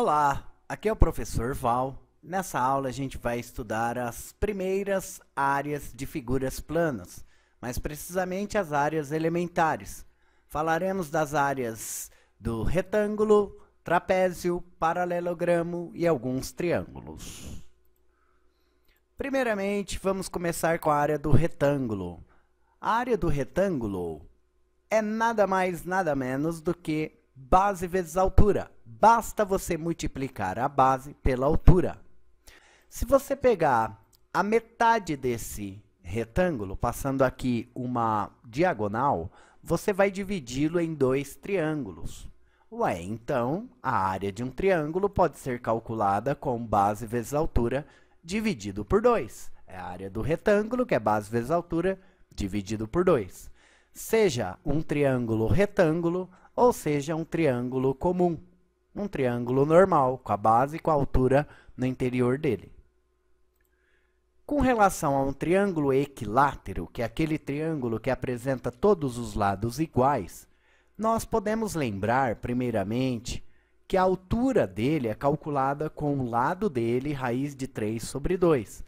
Olá, aqui é o professor Val. Nessa aula a gente vai estudar as primeiras áreas de figuras planas, mais precisamente as áreas elementares. Falaremos das áreas do retângulo, trapézio, paralelogramo e alguns triângulos. Primeiramente, vamos começar com a área do retângulo. A área do retângulo é nada mais, nada menos do que base vezes altura basta você multiplicar a base pela altura. Se você pegar a metade desse retângulo, passando aqui uma diagonal, você vai dividi-lo em dois triângulos. Ué, então a área de um triângulo pode ser calculada com base vezes altura dividido por 2. É a área do retângulo, que é base vezes altura, dividido por 2. Seja um triângulo retângulo ou seja um triângulo comum um triângulo normal, com a base e com a altura no interior dele. Com relação a um triângulo equilátero, que é aquele triângulo que apresenta todos os lados iguais, nós podemos lembrar, primeiramente, que a altura dele é calculada com o lado dele raiz de 3 sobre 2.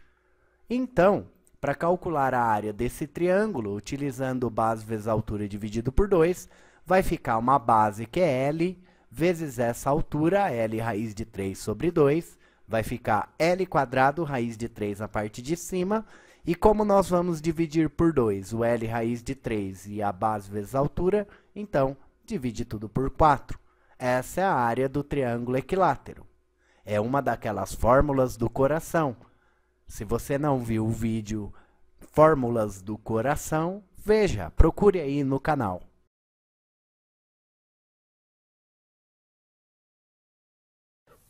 Então, para calcular a área desse triângulo, utilizando base vezes altura dividido por 2, vai ficar uma base que é L vezes essa altura, L raiz de 3 sobre 2, vai ficar L quadrado raiz de 3 na parte de cima. E como nós vamos dividir por 2 o L raiz de 3 e a base vezes a altura, então divide tudo por 4. Essa é a área do triângulo equilátero. É uma daquelas fórmulas do coração. Se você não viu o vídeo Fórmulas do Coração, veja, procure aí no canal.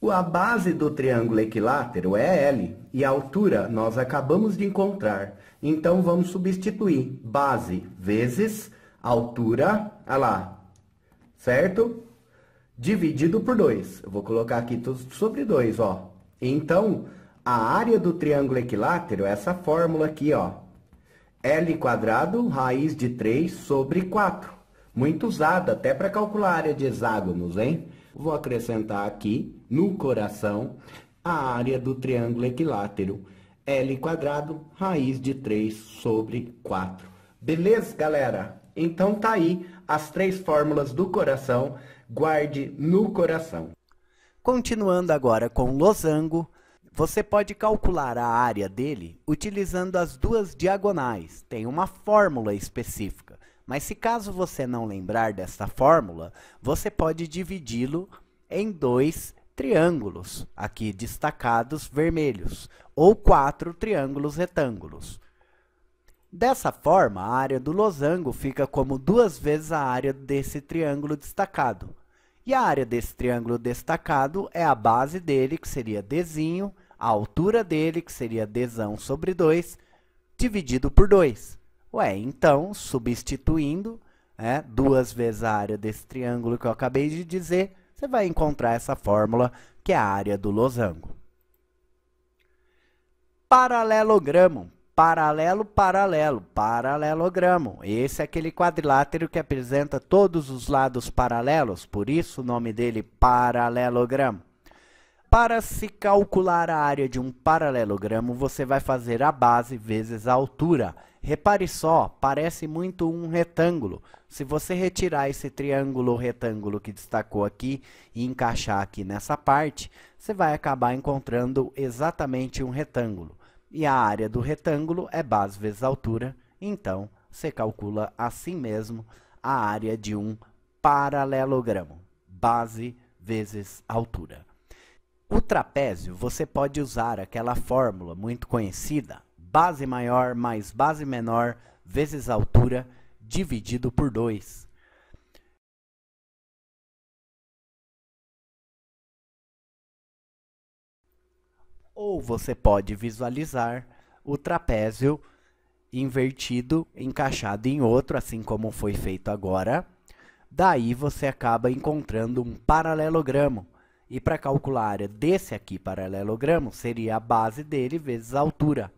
A base do triângulo equilátero é L e a altura nós acabamos de encontrar. Então, vamos substituir base vezes altura, olha lá, certo? Dividido por 2. Eu vou colocar aqui tudo sobre 2, ó. Então, a área do triângulo equilátero é essa fórmula aqui, ó. L quadrado raiz de 3 sobre 4 muito usada até para calcular a área de hexágonos, hein? Vou acrescentar aqui, no coração, a área do triângulo equilátero, L quadrado, raiz de 3 sobre 4. Beleza, galera? Então tá aí as três fórmulas do coração, guarde no coração. Continuando agora com o losango, você pode calcular a área dele utilizando as duas diagonais, tem uma fórmula específica. Mas se caso você não lembrar desta fórmula, você pode dividi-lo em dois triângulos, aqui destacados vermelhos, ou quatro triângulos retângulos. Dessa forma, a área do losango fica como duas vezes a área desse triângulo destacado. E a área desse triângulo destacado é a base dele, que seria Dzinho, a altura dele, que seria Dzão sobre 2, dividido por 2. Ué, então, substituindo né, duas vezes a área desse triângulo que eu acabei de dizer, você vai encontrar essa fórmula que é a área do losango. Paralelogramo. Paralelo, paralelo, paralelogramo. Esse é aquele quadrilátero que apresenta todos os lados paralelos, por isso o nome dele paralelogramo. Para se calcular a área de um paralelogramo, você vai fazer a base vezes a altura. Repare só, parece muito um retângulo. Se você retirar esse triângulo retângulo que destacou aqui e encaixar aqui nessa parte, você vai acabar encontrando exatamente um retângulo. E a área do retângulo é base vezes altura, então você calcula assim mesmo a área de um paralelogramo, base vezes altura. O trapézio, você pode usar aquela fórmula muito conhecida, base maior mais base menor vezes altura dividido por 2. Ou você pode visualizar o trapézio invertido, encaixado em outro, assim como foi feito agora. Daí você acaba encontrando um paralelogramo. E para calcular a área desse aqui paralelogramo, seria a base dele vezes a altura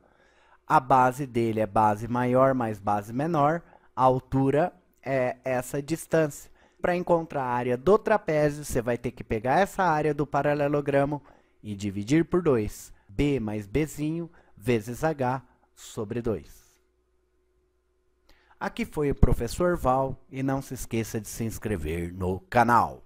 a base dele é base maior mais base menor, a altura é essa distância. Para encontrar a área do trapézio, você vai ter que pegar essa área do paralelogramo e dividir por 2. b mais bzinho vezes h sobre 2. Aqui foi o professor Val e não se esqueça de se inscrever no canal.